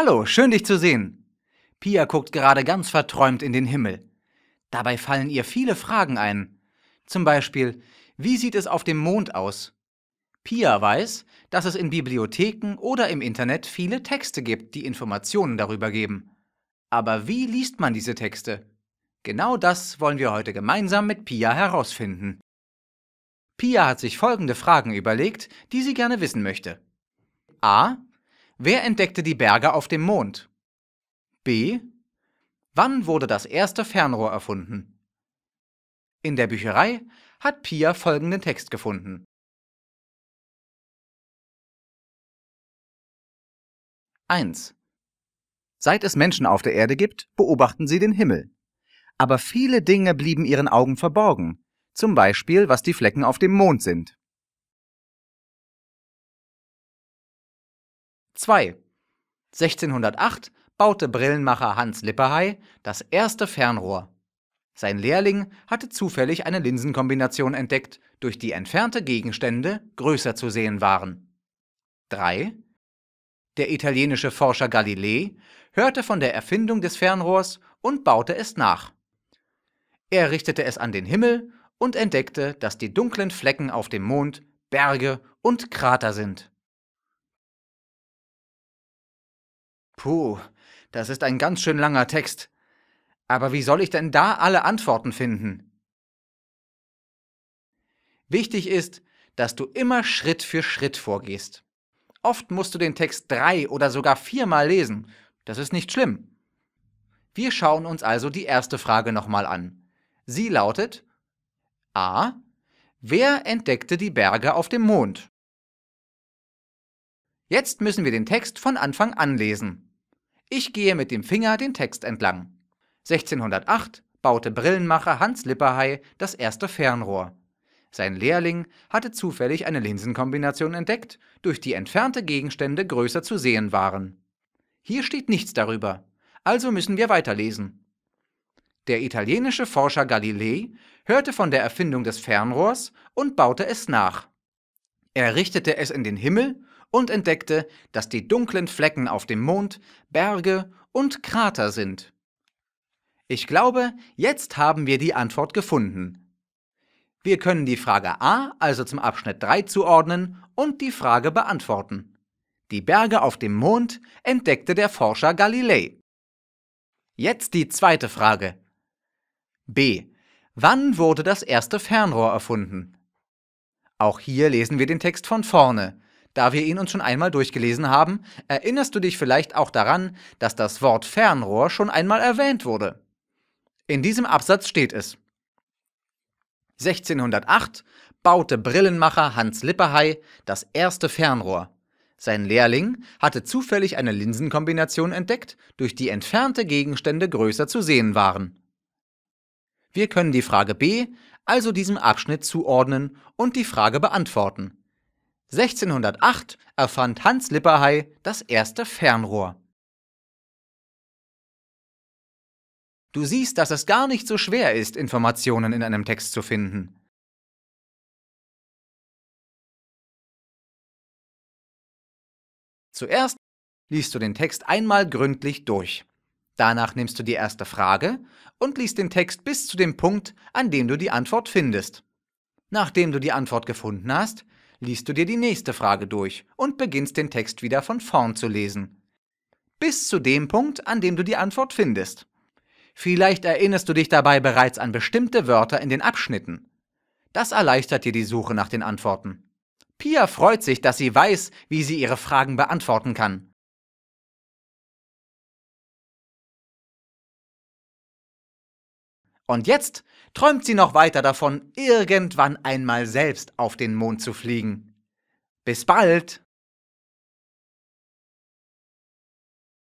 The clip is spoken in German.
Hallo, schön dich zu sehen. Pia guckt gerade ganz verträumt in den Himmel. Dabei fallen ihr viele Fragen ein. Zum Beispiel, wie sieht es auf dem Mond aus? Pia weiß, dass es in Bibliotheken oder im Internet viele Texte gibt, die Informationen darüber geben. Aber wie liest man diese Texte? Genau das wollen wir heute gemeinsam mit Pia herausfinden. Pia hat sich folgende Fragen überlegt, die sie gerne wissen möchte. A. Wer entdeckte die Berge auf dem Mond? B. Wann wurde das erste Fernrohr erfunden? In der Bücherei hat Pia folgenden Text gefunden. Eins. Seit es Menschen auf der Erde gibt, beobachten sie den Himmel. Aber viele Dinge blieben ihren Augen verborgen, zum Beispiel was die Flecken auf dem Mond sind. 2. 1608 baute Brillenmacher Hans Lipperhey das erste Fernrohr. Sein Lehrling hatte zufällig eine Linsenkombination entdeckt, durch die entfernte Gegenstände größer zu sehen waren. 3. Der italienische Forscher Galilei hörte von der Erfindung des Fernrohrs und baute es nach. Er richtete es an den Himmel und entdeckte, dass die dunklen Flecken auf dem Mond Berge und Krater sind. Puh, das ist ein ganz schön langer Text. Aber wie soll ich denn da alle Antworten finden? Wichtig ist, dass du immer Schritt für Schritt vorgehst. Oft musst du den Text drei oder sogar viermal lesen. Das ist nicht schlimm. Wir schauen uns also die erste Frage nochmal an. Sie lautet A. Wer entdeckte die Berge auf dem Mond? Jetzt müssen wir den Text von Anfang an lesen. Ich gehe mit dem Finger den Text entlang. 1608 baute Brillenmacher Hans Lipperhey das erste Fernrohr. Sein Lehrling hatte zufällig eine Linsenkombination entdeckt, durch die entfernte Gegenstände größer zu sehen waren. Hier steht nichts darüber, also müssen wir weiterlesen. Der italienische Forscher Galilei hörte von der Erfindung des Fernrohrs und baute es nach. Er richtete es in den Himmel und entdeckte, dass die dunklen Flecken auf dem Mond Berge und Krater sind. Ich glaube, jetzt haben wir die Antwort gefunden. Wir können die Frage A also zum Abschnitt 3 zuordnen und die Frage beantworten. Die Berge auf dem Mond entdeckte der Forscher Galilei. Jetzt die zweite Frage. B. Wann wurde das erste Fernrohr erfunden? Auch hier lesen wir den Text von vorne. Da wir ihn uns schon einmal durchgelesen haben, erinnerst du dich vielleicht auch daran, dass das Wort Fernrohr schon einmal erwähnt wurde. In diesem Absatz steht es. 1608 baute Brillenmacher Hans Lipperhey das erste Fernrohr. Sein Lehrling hatte zufällig eine Linsenkombination entdeckt, durch die entfernte Gegenstände größer zu sehen waren. Wir können die Frage B also diesem Abschnitt zuordnen und die Frage beantworten. 1608 erfand Hans Lipperhey das erste Fernrohr. Du siehst, dass es gar nicht so schwer ist, Informationen in einem Text zu finden. Zuerst liest du den Text einmal gründlich durch. Danach nimmst du die erste Frage und liest den Text bis zu dem Punkt, an dem du die Antwort findest. Nachdem du die Antwort gefunden hast, liest du dir die nächste Frage durch und beginnst den Text wieder von vorn zu lesen. Bis zu dem Punkt, an dem du die Antwort findest. Vielleicht erinnerst du dich dabei bereits an bestimmte Wörter in den Abschnitten. Das erleichtert dir die Suche nach den Antworten. Pia freut sich, dass sie weiß, wie sie ihre Fragen beantworten kann. Und jetzt träumt sie noch weiter davon, irgendwann einmal selbst auf den Mond zu fliegen. Bis bald!